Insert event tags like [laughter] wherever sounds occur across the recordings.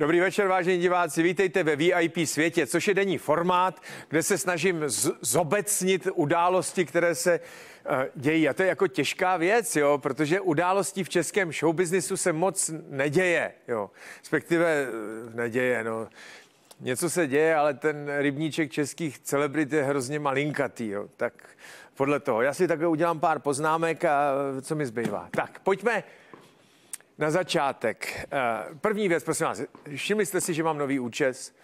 Dobrý večer, vážení diváci. Vítejte ve VIP světě, což je denní formát, kde se snažím zobecnit události, které se eh, dějí. A to je jako těžká věc, jo, protože událostí v českém showbiznisu se moc neděje. Jo. Respektive eh, neděje, no. Něco se děje, ale ten rybníček českých celebrit je hrozně malinkatý. Jo. Tak podle toho. Já si takhle udělám pár poznámek a co mi zbývá. Tak, pojďme na začátek. Eh, první věc, prosím vás, všimli jste si, že mám nový účes?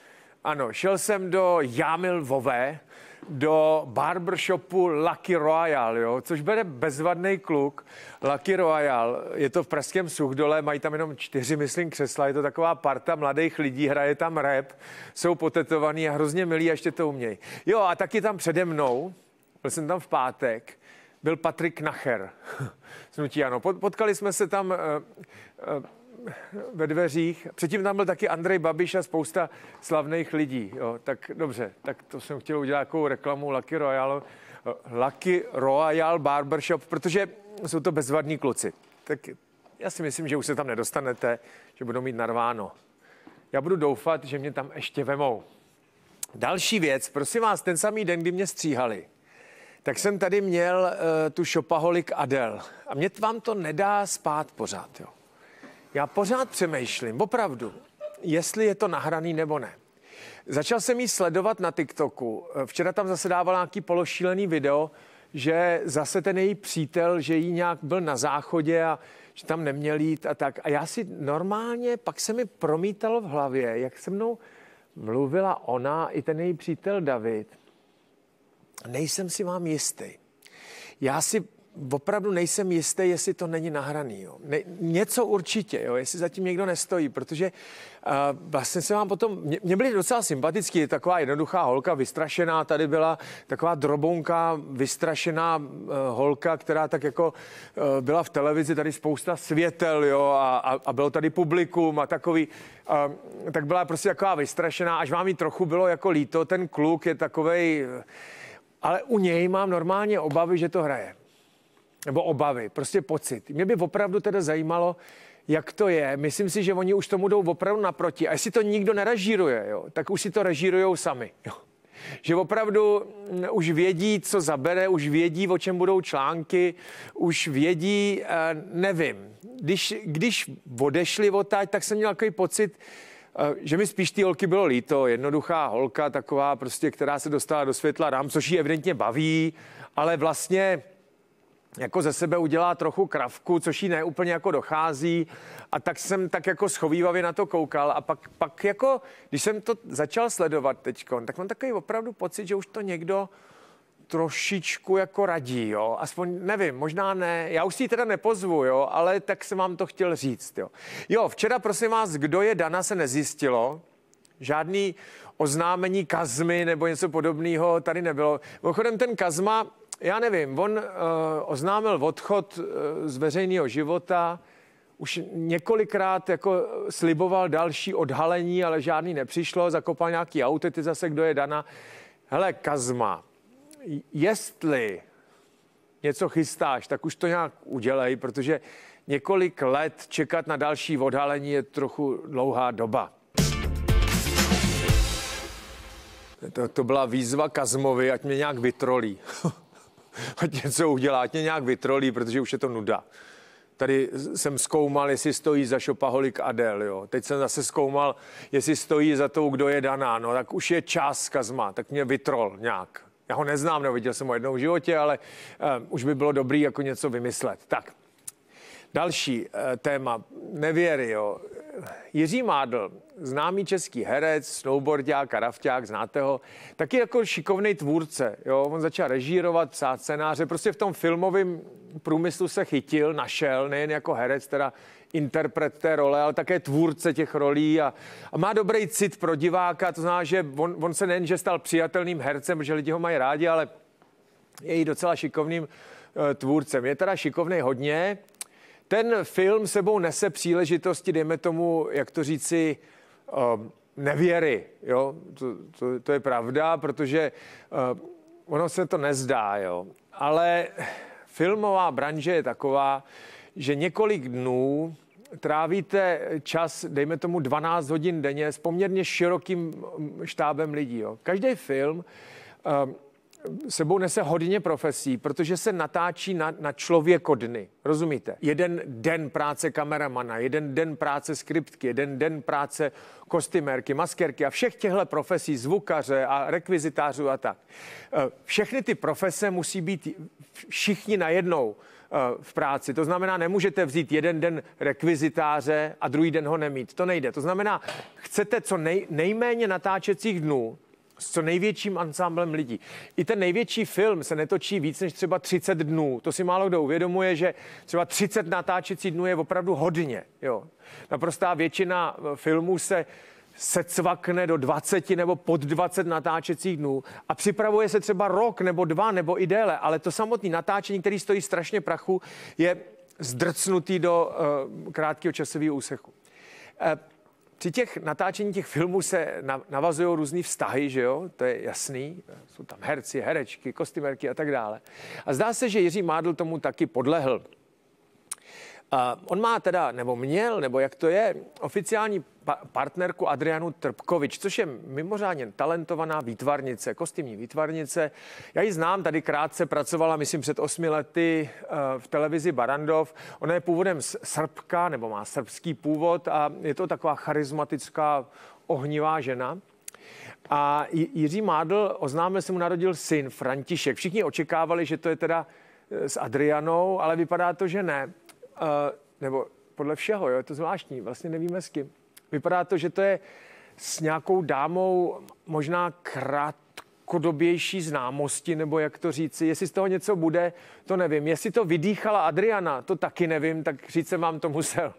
Ano, šel jsem do Jamil Vové, do barbershopu Lucky Royal, jo, což bude bezvadný kluk. Lucky Royal, je to v Pražském Suchdole, mají tam jenom čtyři, myslím, křesla, je to taková parta mladých lidí, hraje tam rap, jsou potetovaný a hrozně milí a ještě to umějí. Jo, a taky tam přede mnou, byl jsem tam v pátek, byl Patrik Nacher [laughs] z Nutí Ano. Potkali jsme se tam eh, eh, ve dveřích. Předtím tam byl taky Andrej Babiš a spousta slavných lidí. Jo, tak dobře, tak to jsem chtěl udělat jako reklamu Lucky Royal, eh, Lucky Royal Barbershop, protože jsou to bezvadní kluci. Tak já si myslím, že už se tam nedostanete, že budou mít narváno. Já budu doufat, že mě tam ještě vemou. Další věc, prosím vás, ten samý den, kdy mě stříhali, tak jsem tady měl uh, tu šopaholik Adel. A mě vám to nedá spát pořád, jo. Já pořád přemýšlím, opravdu, jestli je to nahraný nebo ne. Začal jsem jí sledovat na TikToku. Eh, včera tam zase dával nějaký pološílený video, že zase ten její přítel, že jí nějak byl na záchodě a že tam neměl jít a tak. A já si normálně, pak se mi promítalo v hlavě, jak se mnou mluvila ona i ten její přítel David nejsem si vám jistý. Já si opravdu nejsem jistý, jestli to není nahraný. Jo. Ne, něco určitě, jo, jestli zatím někdo nestojí, protože uh, vlastně se vám potom, mě, mě byly docela sympatický, taková jednoduchá holka vystrašená, tady byla taková drobonka vystrašená uh, holka, která tak jako uh, byla v televizi, tady spousta světel, jo, a, a, a bylo tady publikum a takový, uh, tak byla prostě taková vystrašená, až vám ji trochu bylo jako líto, ten kluk je takovej... Uh, ale u něj mám normálně obavy, že to hraje. Nebo obavy, prostě pocit. Mě by opravdu teda zajímalo, jak to je. Myslím si, že oni už tomu jdou opravdu naproti. A jestli to nikdo nerežíruje, jo, tak už si to režírujou sami. Jo. Že opravdu mm, už vědí, co zabere, už vědí, o čem budou články, už vědí, eh, nevím. Když, když odešli odtáď, tak jsem měl takový pocit, Eh, že mi spíš ty holky bylo líto. Jednoduchá holka, taková prostě, která se dostala do světla rám, což ji evidentně baví, ale vlastně jako ze sebe udělá trochu kravku, což jí neúplně jako dochází. A tak jsem tak jako schovývavě na to koukal. A pak, pak jako, když jsem to začal sledovat teď, tak mám takový opravdu pocit, že už to někdo trošičku jako radí, jo? aspoň nevím, možná ne, já už si ji teda nepozvu, jo? ale tak jsem vám to chtěl říct. Jo? jo, včera prosím vás, kdo je Dana se nezjistilo, žádný oznámení kazmy nebo něco podobného tady nebylo. Mimochodem ten kazma, já nevím, on uh, oznámil odchod uh, z veřejného života, už několikrát jako eh, sliboval další odhalení, ale žádný nepřišlo, zakopal nějaký auto, ty zase kdo je Dana. Hele, Kazma, jestli něco chystáš, tak už to nějak udělej, protože několik let čekat na další odhalení je trochu dlouhá doba. To, to byla výzva Kazmovi, ať mě nějak vytrolí. [laughs] ať něco udělá, ať mě nějak vytrolí, protože už je to nuda. Tady jsem zkoumal, jestli stojí za šopaholik Adel, jo. Teď jsem zase zkoumal, jestli stojí za tou, kdo je daná. No tak už je čas, Kazma, tak mě vytrol nějak. Já ho neznám, neviděl jsem ho jednou v životě, ale uh, už by bylo dobrý jako něco vymyslet. Tak, další uh, téma, nevěry, jo. Jiří Mádl, známý český herec, snowboardák a rafťák, znáte ho, taky jako šikovný tvůrce. Jo? On začal režírovat, psát scénáře, prostě v tom filmovém průmyslu se chytil, našel, nejen jako herec, teda interpret té role, ale také tvůrce těch rolí a, a má dobrý cit pro diváka, to znamená, že on, on se nejen, že stal přijatelným hercem, že lidi ho mají rádi, ale je i docela šikovným e, tvůrcem. Je teda šikovný hodně. Ten film sebou nese příležitosti, dejme tomu, jak to říci, e, nevěry, jo, to, to, to je pravda, protože e, ono se to nezdá, jo, ale filmová branže je taková, že několik dnů trávíte čas, dejme tomu 12 hodin denně, s poměrně širokým mm, štábem lidí. Jo. Každý film eh, sebou nese hodně profesí, protože se natáčí na, na člověko dny. Rozumíte? Jeden den práce kameramana, jeden den práce skriptky, jeden den práce kostymerky, maskerky a všech těchto profesí, zvukaře a rekvizitářů a tak. Eh, všechny ty profese musí být všichni najednou. Eh, v práci. To znamená, nemůžete vzít jeden den rekvizitáře a druhý den ho nemít. To nejde. To znamená, chcete co nej, nejméně natáčecích dnů, s co největším ansámblem lidí. I ten největší film se netočí víc než třeba 30 dnů. To si málo kdo uvědomuje, že třeba 30 natáčecích dnů je opravdu hodně. Jo. Naprostá většina eh, filmů se se cvakne do 20 nebo pod 20 natáčecích dnů a připravuje se třeba rok nebo dva nebo i déle, ale to samotné natáčení, který stojí strašně prachu, je zdrcnutý do uh, krátkého časového úseku. Uh, při těch natáčení těch filmů se navazují různé vztahy, že jo, to je jasný. Jsou tam herci, herečky, kostymerky a tak dále. A zdá se, že Jiří Mádl tomu taky podlehl. On má teda, nebo měl, nebo jak to je, oficiální pa- partnerku Adrianu Trpkovič, což je mimořádně talentovaná výtvarnice, kostýmní výtvarnice. Já ji znám, tady krátce pracovala, myslím, před osmi lety eh, v televizi Barandov. Ona je původem z Srbka, nebo má srbský původ a je to taková charismatická, ohnivá žena. A Jiří Mádl oznámil, se mu narodil syn František. Všichni očekávali, že to je teda eh, s Adrianou, ale vypadá to, že ne nebo podle všeho, jo, je to zvláštní, vlastně nevíme s kým. Vypadá to, že to je s nějakou dámou možná krátkodobější známosti, nebo jak to říci. Jestli z toho něco bude, to nevím. Jestli to vydýchala Adriana, to taky nevím, tak říct se vám to musel.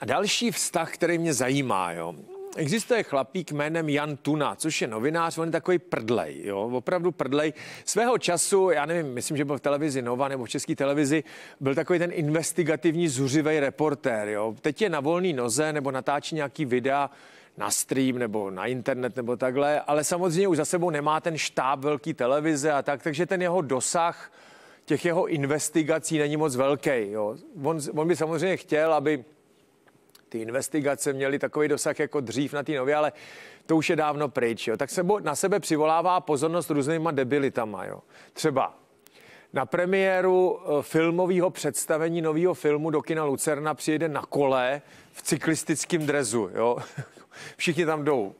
A další vztah, který mě zajímá, jo existuje chlapík jménem Jan Tuna, což je novinář, on je takový prdlej, jo, opravdu prdlej. Svého času, já nevím, myslím, že byl v televizi Nova nebo v české televizi, byl takový ten investigativní zuřivý reportér, jo. Teď je na volný noze nebo natáčí nějaký videa, na stream nebo na internet nebo takhle, ale samozřejmě už za sebou nemá ten štáb velký televize a tak, takže ten jeho dosah těch jeho investigací není moc velký. Jo. On, on by samozřejmě chtěl, aby ty investigace měly takový dosah jako dřív na té nově, ale to už je dávno pryč. Jo. Tak se na sebe přivolává pozornost různýma debilitama. Jo. Třeba na premiéru eh, filmového představení nového filmu do kina Lucerna přijede na kole v cyklistickém drezu. Jo. [laughs] Všichni tam jdou,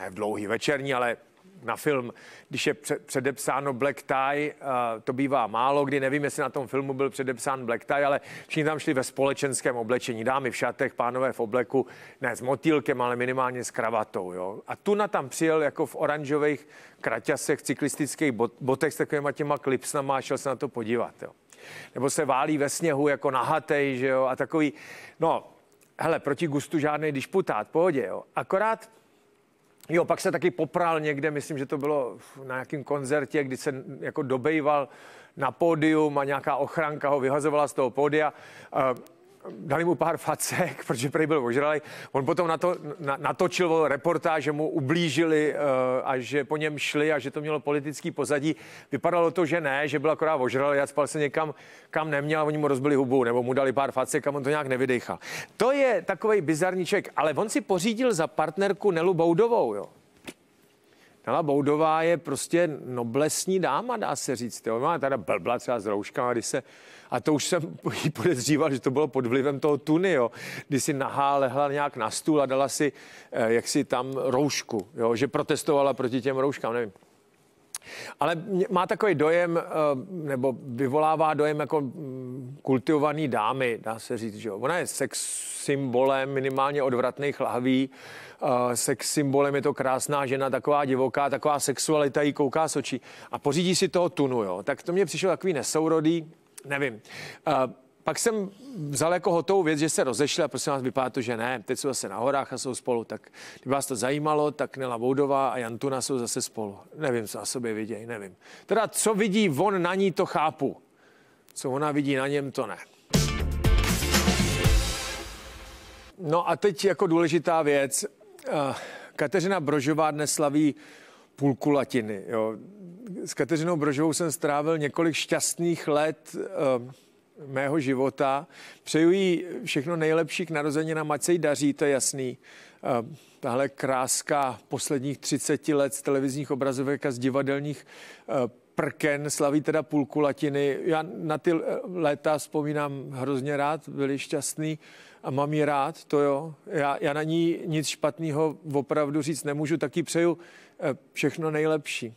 ne v dlouhý večerní, ale na film, když je předepsáno black tie, to bývá málo kdy, nevím, jestli na tom filmu byl předepsán black tie, ale všichni tam šli ve společenském oblečení, dámy v šatech, pánové v obleku, ne s motýlkem, ale minimálně s kravatou. Jo? A Tuna tam přijel jako v oranžových kraťasech, cyklistických bot, botech s takovýma těma klipsnama a šel se na to podívat. Jo? Nebo se válí ve sněhu jako nahatej, že jo, a takový, no, hele, proti gustu žádný, když putát, pohodě, jo. Akorát Jo, pak se taky popral někde, myslím, že to bylo na nějakém koncertě, kdy se jako dobejval na pódium a nějaká ochranka ho vyhazovala z toho pódia. Eh, dali mu pár facek, [laughs] protože prej byl ožralý. On potom na to, na, natočil reportáž, že mu ublížili uh, a že po něm šli a že to mělo politický pozadí. Vypadalo to, že ne, že byl akorát ožralý a spal se někam, kam neměl a oni mu rozbili hubu nebo mu dali pár facek a on to nějak nevydechal. To je takový bizarníček, ale on si pořídil za partnerku Nelu Boudovou, jo. Nela Boudová je prostě noblesní dáma, dá se říct. Jo. Má teda blbla třeba s rouškama, když se, a to už jsem [laughs] jí podezříval, že to bylo pod vlivem toho tuny, jo, Když si nahá lehla nějak na stůl a dala si eh, jaksi tam roušku, jo, že protestovala proti těm rouškám, nevím ale má takový dojem, eh, nebo vyvolává dojem jako mm, kultivovaný dámy, dá se říct, že jo. Ona je sex symbolem minimálně odvratných lahví, eh, sex symbolem je to krásná žena, taková divoká, taková sexualita jí kouká s očí a pořídí si toho tunu, jo. Tak to mě přišlo takový nesourodý, nevím. Eh, pak jsem vzal jako hotovou věc, že se rozešli a prosím vás, vypadá to, že ne. Teď jsou zase na horách a jsou spolu. Tak kdyby vás to zajímalo, tak Nela Boudová a Jantuna jsou zase spolu. Nevím, co na sobě vidějí, nevím. Teda, co vidí on na ní, to chápu. Co ona vidí na něm, to ne. No a teď jako důležitá věc. Eh, Kateřina Brožová dnes slaví půlku latiny. Jo. S Kateřinou Brožovou jsem strávil několik šťastných let eh, mého života. Přeju jí všechno nejlepší k narozeninám, ať se jí daří, to je jasný. Eh, tahle kráska posledních 30 let z televizních obrazovek a z divadelních eh, prken, slaví teda půlku latiny. Já na ty eh, léta vzpomínám hrozně rád, byli šťastný a mám ji rád, to jo. Já, já na ní nic špatného opravdu říct nemůžu, taky přeju všechno nejlepší.